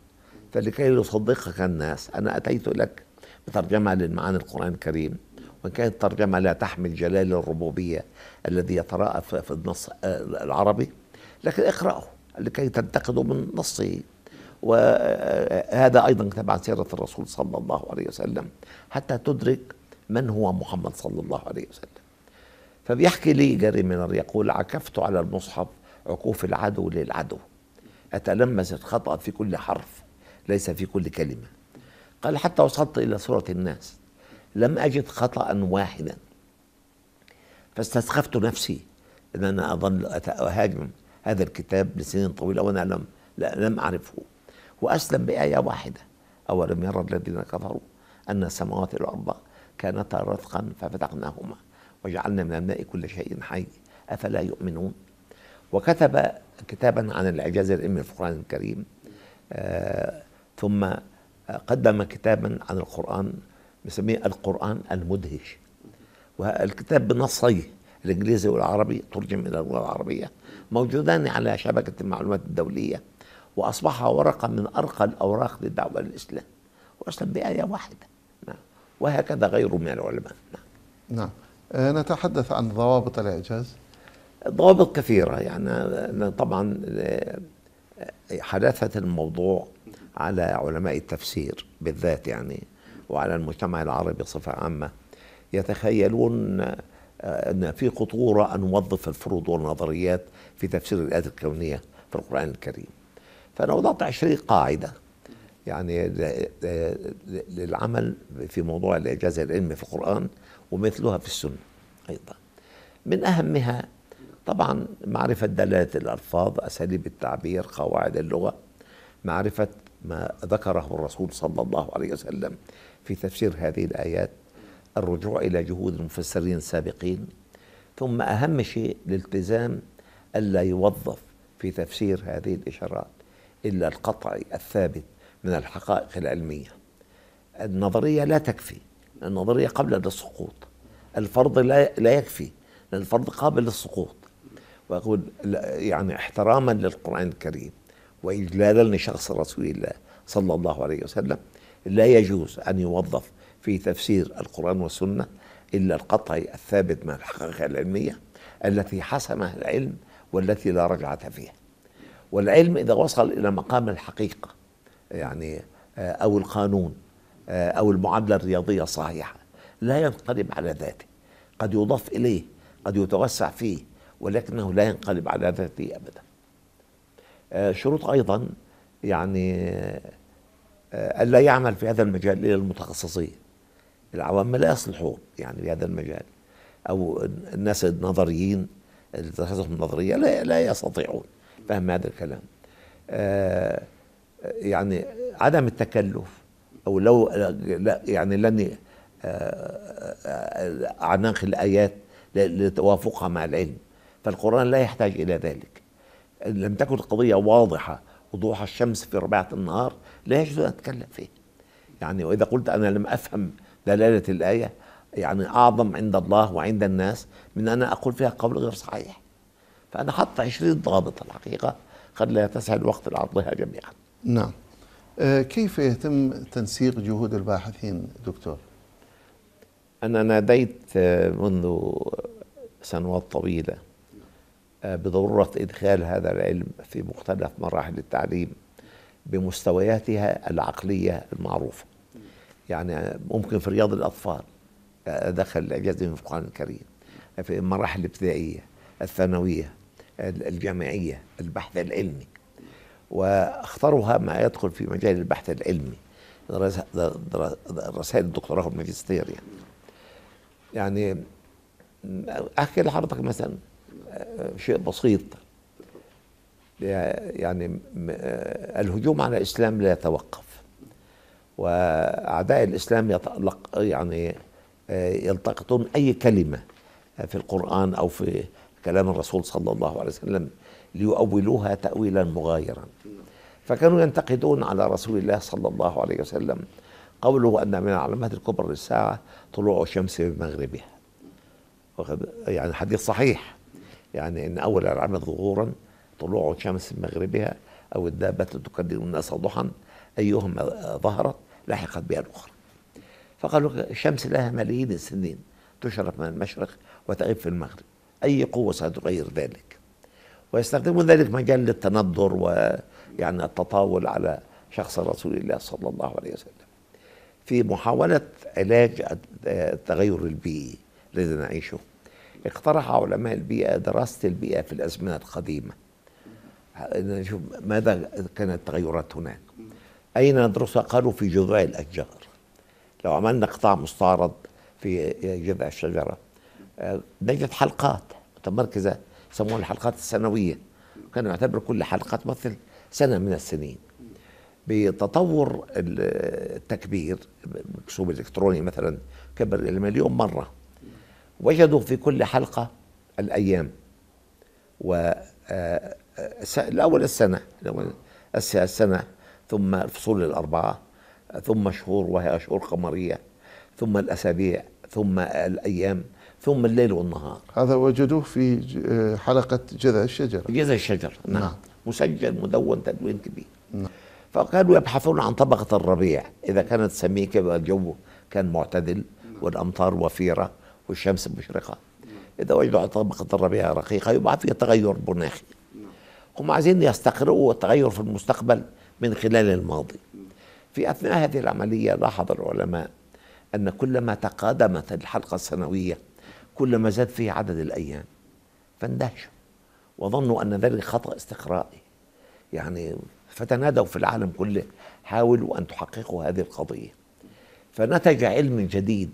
فلكي يصدقك الناس أنا أتيت لك بترجمة للمعاني القرآن الكريم وإن كانت الترجمة لا تحمل جلال الربوبية الذي يتراءى في النص آه، العربي لكن اقرأه لكي تنتقدوا من نصه وهذا أيضا تبع سيرة الرسول صلى الله عليه وسلم حتى تدرك من هو محمد صلى الله عليه وسلم فبيحكي لي جاري منر يقول عكفت على المصحف عكوف العدو للعدو أتلمس الخطأ في كل حرف ليس في كل كلمة قال حتى وصلت إلى سورة الناس لم أجد خطأ واحدا فاستسخفت نفسي أن أنا أظل أهاجم هذا الكتاب لسنين طويلة وأنا لم لم أعرفه وأسلم بآية واحدة أولم يرى الذين كفروا أن السماوات والأرض كانتا رتقا ففتقناهما وجعلنا من الماء كل شيء حي أفلا يؤمنون وكتب كتابا عن الإعجاز العلمي القرآن الكريم آه ثم قدم كتابا عن القرآن مسميه القرآن المدهش والكتاب بنصيه الإنجليزي والعربي ترجم إلى اللغة العربية موجودان على شبكة المعلومات الدولية وأصبح ورقة من أرقى الأوراق للدعوة للإسلام وأصلا بآية واحدة نعم وهكذا غيره من العلماء نعم, نعم. آه، نتحدث عن ضوابط الإعجاز ضوابط كثيرة يعني آه، طبعا آه، حداثة الموضوع على علماء التفسير بالذات يعني وعلى المجتمع العربي بصفة عامة يتخيلون آه، ان في خطوره ان نوظف الفروض والنظريات في تفسير الايات الكونيه في القران الكريم. فانا وضعت 20 قاعده يعني للعمل في موضوع الاعجاز العلمي في القران ومثلها في السنه ايضا. من اهمها طبعا معرفه دلاله الالفاظ، اساليب التعبير، قواعد اللغه، معرفه ما ذكره الرسول صلى الله عليه وسلم في تفسير هذه الايات الرجوع إلى جهود المفسرين السابقين ثم أهم شيء الالتزام ألا يوظف في تفسير هذه الإشارات إلا القطع الثابت من الحقائق العلمية النظرية لا تكفي النظرية قبل السقوط الفرض لا لا يكفي لأن الفرض قابل للسقوط وأقول يعني احتراما للقرآن الكريم وإجلالا لشخص رسول الله صلى الله عليه وسلم لا يجوز أن يوظف في تفسير القرآن والسنة إلا القطع الثابت من الحقيقة العلمية التي حسمها العلم والتي لا رجعة فيها والعلم إذا وصل إلى مقام الحقيقة يعني آه، أو القانون آه، أو المعادلة الرياضية الصحيحة لا ينقلب على ذاته قد يضاف إليه قد يتوسع فيه ولكنه لا ينقلب على ذاته أبدا آه، شروط أيضا يعني ألا يعمل في هذا المجال إلا المتخصصين العوام لا يصلحون يعني لهذا المجال أو الناس النظريين اللي دراستهم النظرية لا, لا يستطيعون فهم هذا الكلام آه يعني عدم التكلف أو لو لا يعني لن آه، آه، أعناق الآيات لتوافقها مع العلم فالقرآن لا يحتاج إلى ذلك لم تكن القضية واضحة وضوح الشمس في ربيعه النهار لا يجوز أن أتكلم فيه يعني وإذا قلت أنا لم أفهم دلالة الآية يعني أعظم عند الله وعند الناس من أن أقول فيها قول غير صحيح فأنا حط عشرين ضابط الحقيقة قد لا تسهل وقت لعرضها جميعا نعم آه، كيف يتم تنسيق جهود الباحثين دكتور؟ أنا ناديت آه، منذ سنوات طويلة آه، بضرورة إدخال هذا العلم في مختلف مراحل التعليم بمستوياتها العقلية المعروفة يعني ممكن في رياض الأطفال آه، دخل الإعجاز في القرآن الكريم في المراحل الابتدائية الثانوية الجامعية البحث العلمي واختارها ما يدخل في مجال البحث العلمي رسائل الدكتوراه والماجستير يعني يعني آه، احكي لحضرتك مثلا آه، شيء بسيط يعني الهجوم على الاسلام لا يتوقف واعداء الاسلام يتألق يعني آه، يلتقطون اي كلمه آه، في القران او في كلام الرسول صلى الله عليه وسلم ليؤولوها تاويلا مغايرا فكانوا ينتقدون على رسول الله صلى الله عليه وسلم قوله ان من العلامات الكبرى للساعه طلوع الشمس بمغربها مغربها يعني حديث صحيح يعني ان اول العلامه ظهورا طلوع الشمس بمغربها مغربها او الدابه تكلم الناس ضحا ايهما ظهرت لحقت بها الأخرى فقالوا الشمس لها ملايين السنين تشرق من المشرق وتغيب في المغرب أي قوة ستغير ذلك ويستخدمون ذلك مجال للتنظر ويعني التطاول على شخص رسول الله صلى الله عليه وسلم في محاولة علاج التغير البيئي الذي نعيشه اقترح علماء البيئة دراسة البيئة في الأزمنة القديمة نشوف ماذا كانت التغيرات هناك أين ندرسها؟ قالوا في جذوع الأشجار لو عملنا قطاع مستعرض في جذع الشجرة آه، نجد حلقات متمركزة يسموها الحلقات السنوية كانوا يعتبروا كل حلقة تمثل سنة من السنين بتطور التكبير المكسوب الإلكتروني مثلا كبر إلى مليون مرة وجدوا في كل حلقة الأيام و آه، آه، الأول السنة الأول السنة ثم الفصول الأربعة ثم شهور وهي أشهر قمرية ثم الأسابيع ثم الأيام ثم الليل والنهار هذا وجدوه في آه، حلقة جذع الشجر جذع الشجر نعم, نعم. مسجل مدون تدوين كبير نعم. فكانوا يبحثون عن طبقة الربيع إذا كانت سميكة والجو كان معتدل نعم. والأمطار وفيرة والشمس مشرقة إذا وجدوا طبقة الربيع رقيقة يبقى فيها تغير مناخي نعم. هم عايزين يستقروا التغير في المستقبل من خلال الماضي في أثناء هذه العملية لاحظ العلماء أن كلما تقادمت الحلقة السنوية كلما زاد فيه عدد الأيام فاندهشوا وظنوا أن ذلك خطأ استقرائي يعني فتنادوا في العالم كله حاولوا أن تحققوا هذه القضية فنتج علم جديد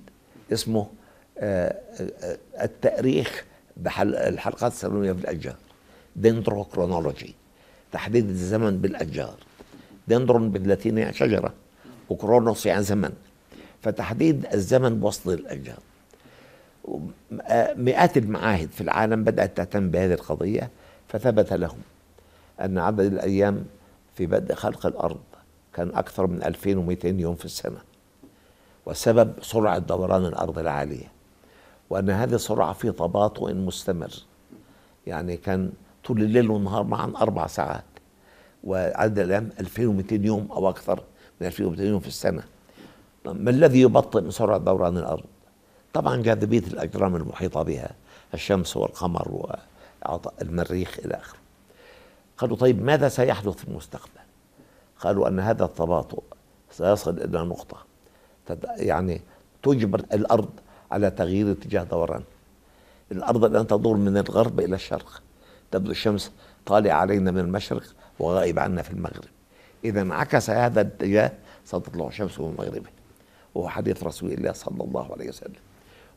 اسمه آه، آه، التأريخ الحلقات السنوية بالأشجار دندروكرونولوجي تحديد الزمن بالأشجار دندرون باللاتيني يعني شجرة وكرونوس يعني زمن فتحديد الزمن بوصل الأجيال مئات المعاهد في العالم بدأت تهتم بهذه القضية فثبت لهم أن عدد الأيام في بدء خلق الأرض كان أكثر من 2200 يوم في السنة والسبب سرعة دوران الأرض العالية وأن هذه السرعة في تباطؤ مستمر يعني كان طول الليل والنهار معا أربع ساعات وعدد الأيام 2200 يوم أو أكثر من 2200 يوم في السنة ما الذي يبطئ سرعة دوران الأرض؟ طبعا جاذبية الأجرام المحيطة بها الشمس والقمر والمريخ إلى آخره قالوا طيب ماذا سيحدث في المستقبل؟ قالوا أن هذا التباطؤ سيصل إلى نقطة يعني تجبر الأرض على تغيير اتجاه دوران الأرض الآن تدور من الغرب إلى الشرق تبدو الشمس طالعة علينا من المشرق وغائب عنا في المغرب إذا انعكس هذا الاتجاه ستطلع شمس من مغربه وهو حديث رسول الله صلى الله عليه وسلم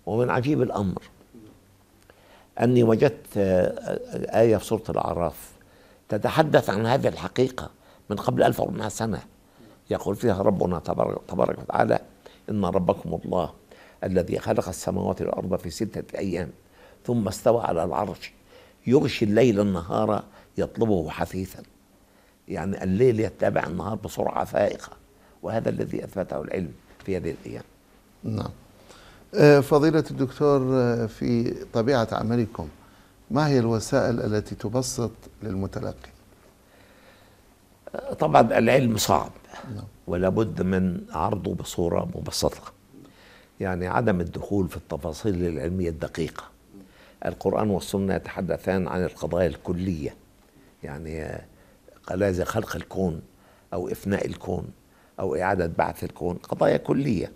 ومن عجيب الأمر أني وجدت آه، آه، آية في سورة الأعراف تتحدث عن هذه الحقيقة من قبل 1400 سنة يقول فيها ربنا تبارك وتعالى إن ربكم الله الذي خلق السماوات والأرض في ستة أيام ثم استوى على العرش يغشي الليل النهار يطلبه حثيثا يعني الليل يتبع النهار بسرعة فائقة وهذا الذي أثبته العلم في هذه الأيام نعم آه، فضيلة الدكتور آه، في طبيعة عملكم ما هي الوسائل التي تبسط للمتلقي آه، طبعا العلم صعب نعم. ولا بد من عرضه بصورة مبسطة يعني عدم الدخول في التفاصيل العلمية الدقيقة القرآن والسنة يتحدثان عن القضايا الكلية يعني هذا خلق الكون أو إفناء الكون أو إعادة بعث الكون قضايا كلية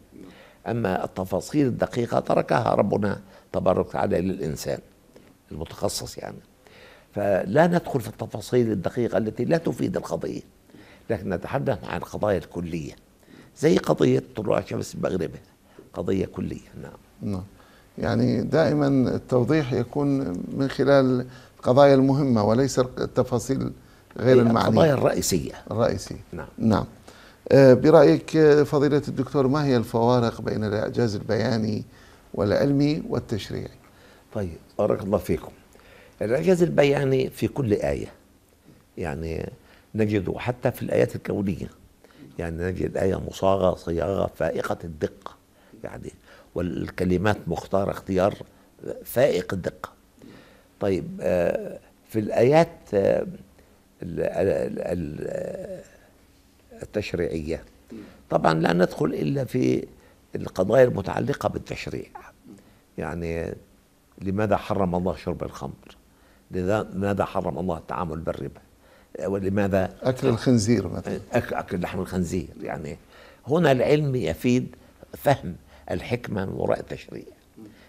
أما التفاصيل الدقيقة تركها ربنا تبارك وتعالى للإنسان المتخصص يعني فلا ندخل في التفاصيل الدقيقة التي لا تفيد القضية لكن نتحدث عن القضايا الكلية زي قضية طلوع الشمس المغربي قضية كلية نعم نعم يعني دائما التوضيح يكون من خلال القضايا المهمة وليس التفاصيل غير المعنيه القضايا الرئيسيه الرئيسيه نعم نعم آه، برايك آه، فضيله الدكتور ما هي الفوارق بين الاعجاز البياني والعلمي والتشريعي طيب بارك الله فيكم الاعجاز البياني في كل ايه يعني نجده حتى في الايات الكونيه يعني نجد ايه مصاغه صياغه فائقه الدقه يعني والكلمات مختاره اختيار فائق الدقه طيب آه، في الايات التشريعية طبعا لا ندخل إلا في القضايا المتعلقة بالتشريع يعني لماذا حرم الله شرب الخمر لماذا حرم الله التعامل بالربا ولماذا أكل الخنزير مثلا أكل لحم الخنزير يعني هنا العلم يفيد فهم الحكمة من وراء التشريع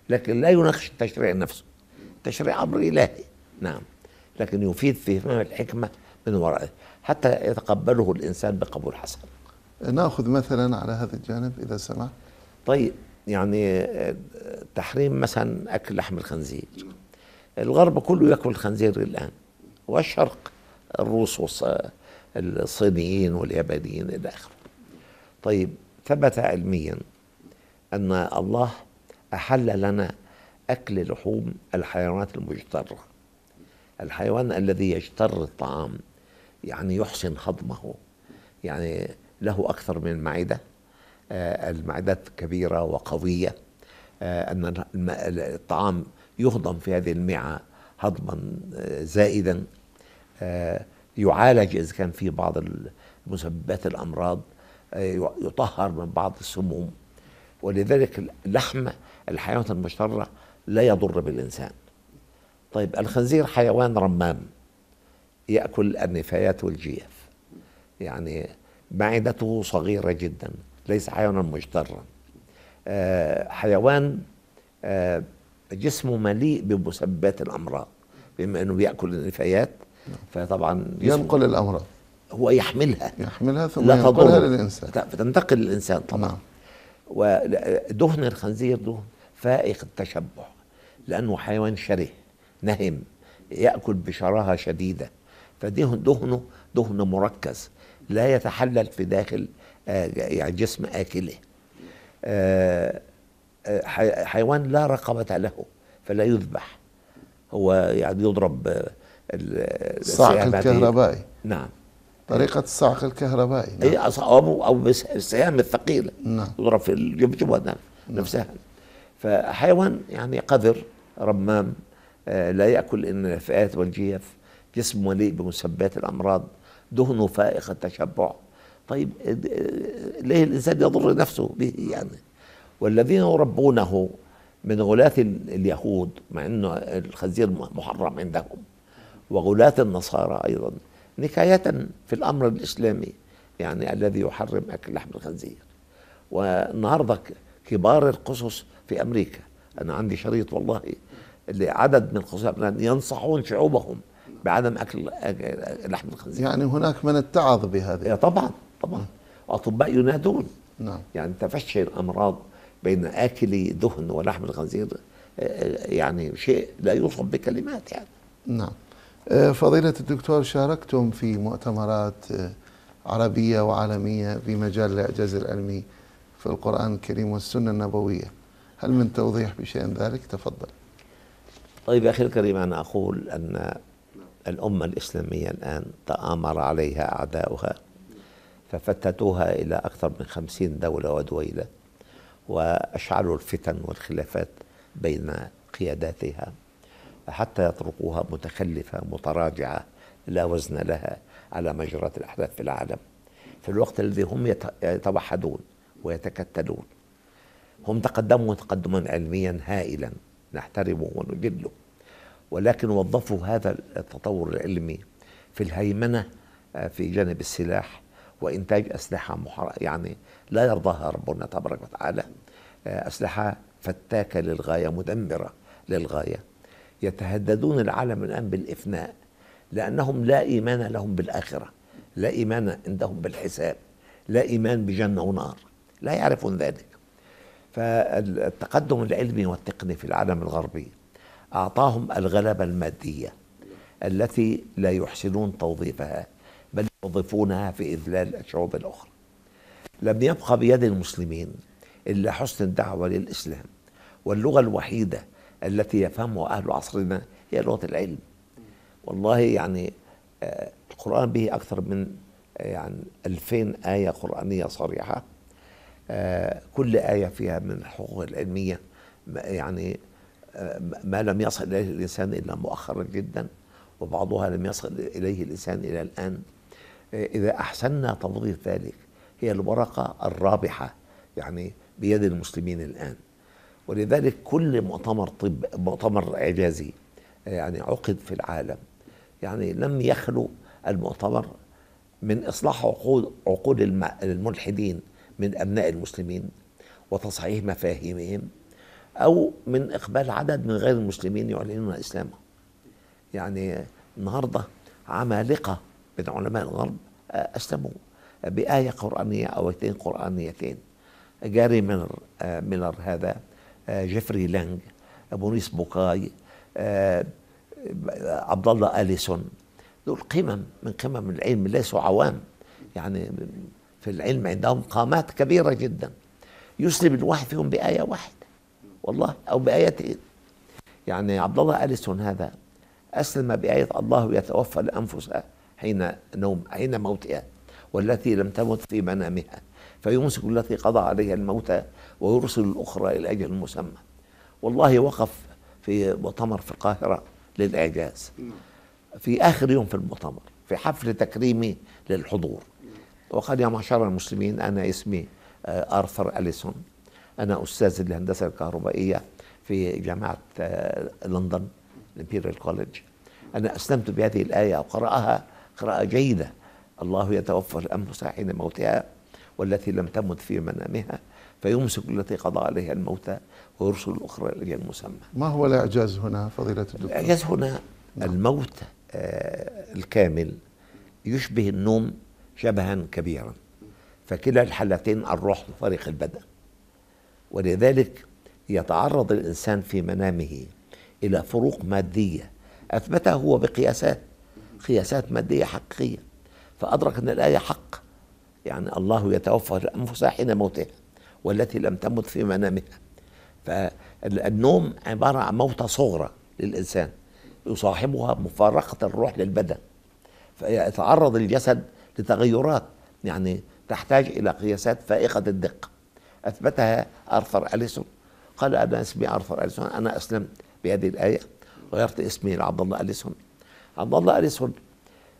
لكن لا يناقش التشريع نفسه التشريع أمر إلهي نعم لكن يفيد في فهم الحكمة من ورائه حتى يتقبله الإنسان بقبول حسن نأخذ مثلا على هذا الجانب إذا سمحت طيب يعني آه، تحريم مثلا أكل لحم الخنزير الغرب كله ياكل الخنزير الآن والشرق الروس والصينيين واليابانيين إلى آخره طيب ثبت علميا أن الله أحل لنا أكل لحوم الحيوانات المجترة الحيوان الذي يجتر الطعام يعني يحسن هضمه يعني له أكثر من معدة آه، المعدات كبيرة وقوية آه، أن الطعام يهضم في هذه المعة هضما آه، زائدا يعالج إذا كان في بعض مسببات الأمراض يطهر من بعض السموم ولذلك اللحم الحيوانات المشترة لا يضر بالإنسان طيب الخنزير حيوان رمام يأكل النفايات والجيف يعني معدته صغيرة جدا ليس حيوانا مجترا آه، حيوان آه، جسمه مليء بمسببات الأمراض بما أنه ياكل النفايات فطبعا ينقل الأمراض هو يحملها يحملها ثم ينقلها للإنسان فتنتقل للإنسان طبعا نعم. ودهن الخنزير دهن فائق التشبع لأنه حيوان شره نهم يأكل بشراهة شديدة فده دهنه دهن مركز لا يتحلل في داخل آه، يعني جسم اكله آه، آه، حيوان لا رقبة له فلا يذبح هو يعني يضرب الصعق الكهربائي نعم طريقة الصعق الكهربائي نعم. إيه، أصابه أو السهام الثقيلة نعم. يضرب في الجبجبة نعم،, نعم. نفسها فحيوان يعني قذر رمام لا يأكل إلا النفايات والجيف جسم مليء بمسبات الأمراض دهنه فائق التشبع طيب ليه الإنسان يضر نفسه به يعني والذين يربونه من غلاث اليهود مع أنه الخنزير محرم عندهم وغلاث النصارى أيضا نكاية في الأمر الإسلامي يعني الذي يحرم أكل لحم الخنزير والنهاردة كبار القصص في أمريكا أنا عندي شريط والله لعدد من القصص ينصحون شعوبهم بعدم اكل لحم الخنزير يعني هناك من اتعظ بهذه إيه، طبعا طبعا اطباء ينادون نعم يعني تفشي الامراض بين اكلي دهن ولحم الخنزير آه، آه، يعني شيء لا يوصف بكلمات يعني نعم آه، فضيلة الدكتور شاركتم في مؤتمرات عربية وعالمية في مجال الإعجاز العلمي في القرآن الكريم والسنة النبوية هل من توضيح بشيء ذلك تفضل طيب يا أخي الكريم أنا أقول أن الأمة الإسلامية الآن تآمر عليها أعداؤها ففتتوها إلى أكثر من خمسين دولة ودويلة وأشعلوا الفتن والخلافات بين قياداتها حتى يتركوها متخلفة متراجعة لا وزن لها على مجرى الأحداث في العالم في الوقت الذي هم يتوحدون ويتكتلون هم تقدموا تقدما علميا هائلا نحترمه ونجله ولكن وظفوا هذا التطور العلمي في الهيمنة آه، في جانب السلاح وإنتاج أسلحة محر... يعني لا يرضاها ربنا تبارك وتعالى آه، أسلحة فتاكة للغاية مدمرة للغاية يتهددون العالم الآن بالإفناء لأنهم لا إيمان لهم بالآخرة لا إيمان عندهم بالحساب لا إيمان بجنة ونار لا يعرفون ذلك فالتقدم العلمي والتقني في العالم الغربي أعطاهم الغلبة المادية التي لا يحسنون توظيفها بل يوظفونها في إذلال الشعوب الأخرى لم يبقى بيد المسلمين إلا حسن الدعوة للإسلام واللغة الوحيدة التي يفهمها أهل عصرنا هي لغة العلم والله يعني آه، القرآن به أكثر من آه، يعني ألفين آية قرآنية صريحة آه، كل آية فيها من الحقوق العلمية يعني ما لم يصل إليه الإنسان إلا مؤخرا جدا وبعضها لم يصل إليه الإنسان إلى الآن إذا أحسنا تفضيل ذلك هي الورقة الرابحة يعني بيد المسلمين الآن ولذلك كل مؤتمر طب مؤتمر إعجازي يعني عقد في العالم يعني لم يخلو المؤتمر من إصلاح عقود عقول الملحدين من أبناء المسلمين وتصحيح مفاهيمهم أو من إقبال عدد من غير المسلمين يعلنون إسلامهم يعني النهاردة عمالقة من علماء الغرب آه، أسلموا بآية قرآنية أو آيتين قرآنيتين جاري ميلر آه، ميلر هذا آه، جيفري لانج بونيس بوكاي عبد الله أليسون دول قمم من قمم العلم ليسوا عوام يعني في العلم عندهم قامات كبيرة جدا يسلم الواحد فيهم بآية واحد والله أو بآيته يعني عبد الله أليسون هذا أسلم بآية الله يتوفى الأنفس حين نوم حين موتها والتي لم تمت في منامها فيمسك التي قضى عليها الموت ويرسل الأخرى إلى أجل مسمى والله وقف في مؤتمر في القاهرة للإعجاز في آخر يوم في المؤتمر في حفل تكريمي للحضور وقال يا معشر المسلمين أنا اسمي آه، آرثر أليسون أنا أستاذ الهندسة الكهربائية في جامعة آه، لندن الامبيريال كوليدج أنا أسلمت بهذه الآية وقرأها قراءة جيدة الله يتوفى الأنفس حين موتها والتي لم تمت في منامها فيمسك التي قضى عليها الموتى ويرسل الأخرى إلى المسمى ما هو الإعجاز هنا فضيلة الدكتور؟ الإعجاز هنا نعم. الموت آه الكامل يشبه النوم شبها كبيرا فكلا الحالتين الروح تفارق البدن ولذلك يتعرض الإنسان في منامه إلى فروق مادية أثبتها هو بقياسات قياسات مادية حقيقية فأدرك أن الآية حق يعني الله يتوفى الأنفس حين موتها والتي لم تمت في منامها فالنوم عبارة عن موتة صغرى للإنسان يصاحبها مفارقة الروح للبدن فيتعرض الجسد لتغيرات يعني تحتاج إلى قياسات فائقة الدقة أثبتها أرثر أليسون قال أنا اسمي أرثر أليسون أنا أسلمت بهذه الآية غيرت اسمي لعبد الله أليسون عبد الله أليسون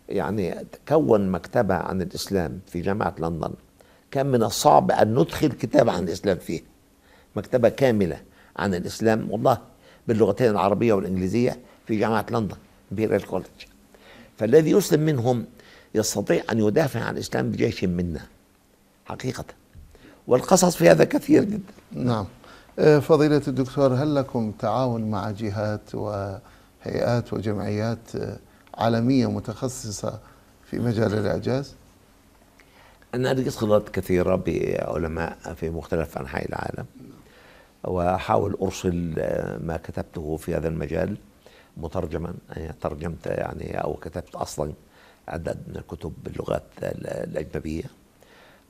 يعني كون مكتبة عن الإسلام في جامعة لندن كان من الصعب أن ندخل كتاب عن الإسلام فيه مكتبة كاملة عن الإسلام والله باللغتين العربية والإنجليزية في جامعة لندن بيرال كولج فالذي يسلم منهم يستطيع أن يدافع عن الإسلام بجيش منا حقيقة والقصص في هذا كثير جدا نعم آه، فضيلة الدكتور هل لكم تعاون مع جهات وهيئات وجمعيات آه، عالمية متخصصة في مجال الإعجاز؟ أنا خلطات كثيرة بعلماء في مختلف أنحاء العالم وأحاول أرسل آه، ما كتبته في هذا المجال مترجما يعني ترجمت يعني أو كتبت أصلا عدد من الكتب باللغات الأجنبية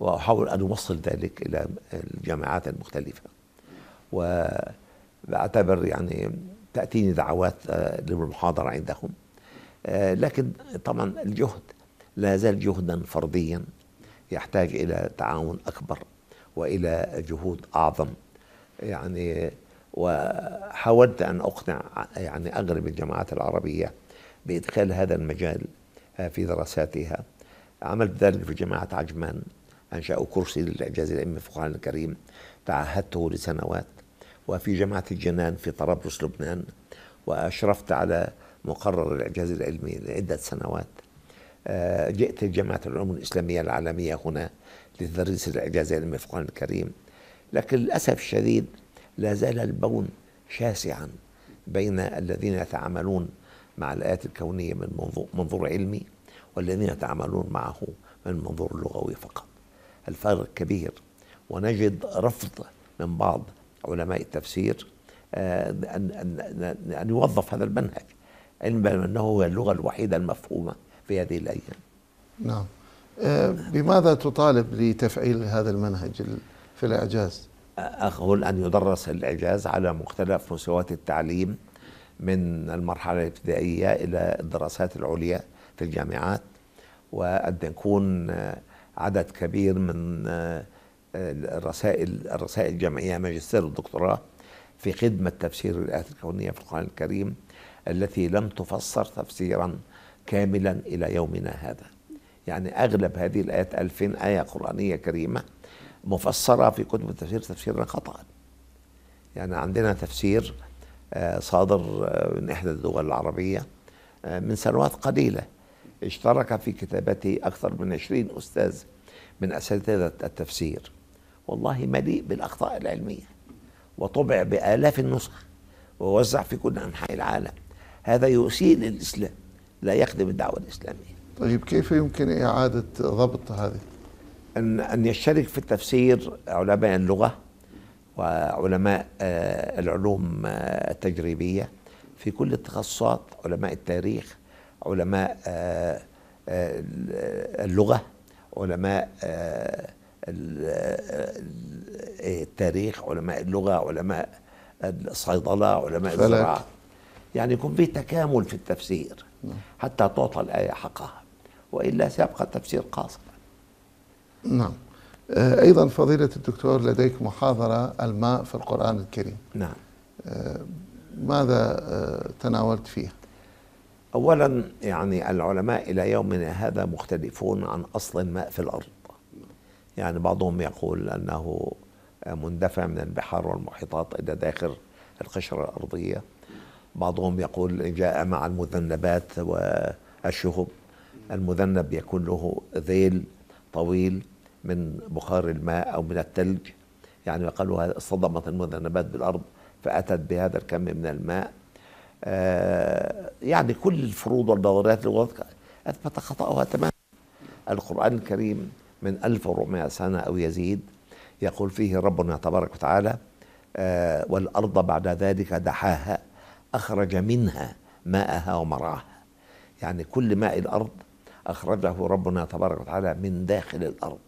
وأحاول أن أوصل ذلك إلى الجامعات المختلفة وأعتبر يعني تأتيني دعوات آه، للمحاضرة عندهم آه، لكن طبعا الجهد لا زال جهدا فرديا يحتاج إلى تعاون أكبر وإلى جهود أعظم يعني وحاولت أن أقنع يعني أغلب الجامعات العربية بإدخال هذا المجال آه، في دراساتها عملت ذلك في جامعة عجمان أنشأوا كرسي للإعجاز العلمي في القرآن الكريم تعهدته لسنوات وفي جامعة الجنان في طرابلس لبنان وأشرفت على مقرر الإعجاز العلمي لعدة سنوات آه، جئت لجامعة العلوم الإسلامية العالمية هنا لتدريس الإعجاز العلمي في القرآن الكريم لكن للأسف الشديد لا زال البون شاسعا بين الذين يتعاملون مع الآيات الكونية من منظور علمي والذين يتعاملون معه من منظور لغوي فقط الفرق كبير ونجد رفض من بعض علماء التفسير آه، أن أن أن يوظف هذا المنهج علما أنه هو اللغة الوحيدة المفهومة في هذه الأيام نعم آه، بماذا تطالب لتفعيل هذا المنهج في الإعجاز؟ أقول أن يدرس الإعجاز على مختلف مستويات التعليم من المرحلة الابتدائية إلى الدراسات العليا في الجامعات وأن تكون آه، عدد كبير من آه، آه، الرسائل الرسائل الجامعيه ماجستير والدكتوراه في خدمه تفسير الايات الكونيه في القران الكريم التي لم تفسر تفسيرا كاملا الى يومنا هذا. يعني اغلب هذه الايات 2000 ايه قرانيه كريمه مفسره في كتب التفسير تفسيرا خطا. يعني عندنا تفسير آه، صادر من احدى الدول العربيه من سنوات قليله اشترك في كتابته أكثر من 20 أستاذ من أساتذة التفسير والله مليء بالأخطاء العلمية وطبع بآلاف النسخ ووزع في كل أنحاء العالم هذا يسيء للإسلام لا يخدم الدعوة الإسلامية طيب كيف يمكن إعادة ضبط هذه؟ أن أن يشترك في التفسير علماء اللغة وعلماء آه، العلوم آه، التجريبية في كل التخصصات علماء التاريخ علماء آه، آه، اللغة علماء آه، إيه، التاريخ علماء اللغة علماء الصيدلة علماء الزراعة يعني يكون في تكامل في التفسير حتى تعطى الآية حقها وإلا سيبقى التفسير قاصرا نعم أيضا فضيلة الدكتور لديك محاضرة الماء في القرآن الكريم نعم ماذا تناولت فيها أولا يعني العلماء إلى يومنا هذا مختلفون عن أصل الماء في الأرض يعني بعضهم يقول أنه مندفع من البحار والمحيطات إلى داخل القشرة الأرضية بعضهم يقول جاء مع المذنبات والشهب المذنب يكون له ذيل طويل من بخار الماء أو من الثلج يعني قالوا صدمت المذنبات بالأرض فأتت بهذا الكم من الماء آه، يعني كل الفروض والنظريات أثبت خطأها تماما القرآن الكريم من 1400 سنة أو يزيد يقول فيه ربنا تبارك وتعالى آه، والأرض بعد ذلك دحاها أخرج منها ماءها ومرعاها يعني كل ماء الأرض أخرجه ربنا تبارك وتعالى من داخل الأرض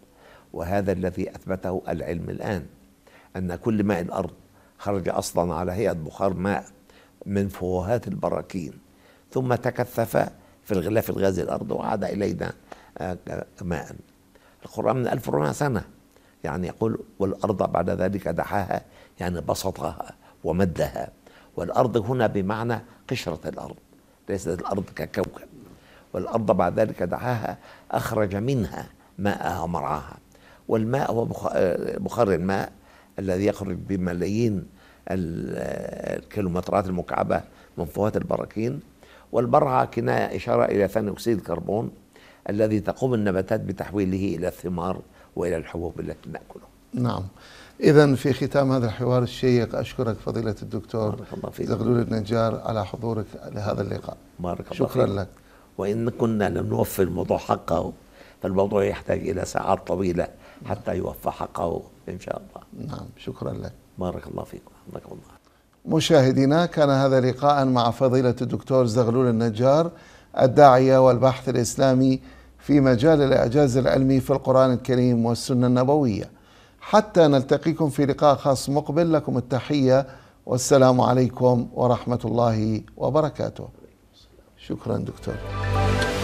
وهذا الذي أثبته العلم الآن أن كل ماء الأرض خرج أصلا على هيئة بخار ماء من فوهات البراكين ثم تكثف في الغلاف الغازي الأرض وعاد إلينا آه، ماء القرآن من 1400 سنة يعني يقول والأرض بعد ذلك دحاها يعني بسطها ومدها والأرض هنا بمعنى قشرة الأرض ليست الأرض ككوكب والأرض بعد ذلك دحاها أخرج منها ماءها ومرعاها والماء هو آه، بخار الماء الذي يخرج بملايين الكيلومترات المكعبة من فوهة البراكين والبرعة كناية إشارة إلى ثاني أكسيد الكربون الذي تقوم النباتات بتحويله إلى الثمار وإلى الحبوب التي نأكله نعم إذا في ختام هذا الحوار الشيق أشكرك فضيلة الدكتور زغلول النجار على حضورك لهذا اللقاء بارك الله شكرا لك وإن كنا لم نوفي الموضوع حقه فالموضوع يحتاج إلى ساعات طويلة حتى يوفى حقه إن شاء الله نعم شكرا لك بارك الله فيكم حفظكم الله مشاهدينا كان هذا لقاء مع فضيلة الدكتور زغلول النجار الداعية والباحث الإسلامي في مجال الإعجاز العلمي في القرآن الكريم والسنة النبوية حتى نلتقيكم في لقاء خاص مقبل لكم التحية والسلام عليكم ورحمة الله وبركاته شكرا دكتور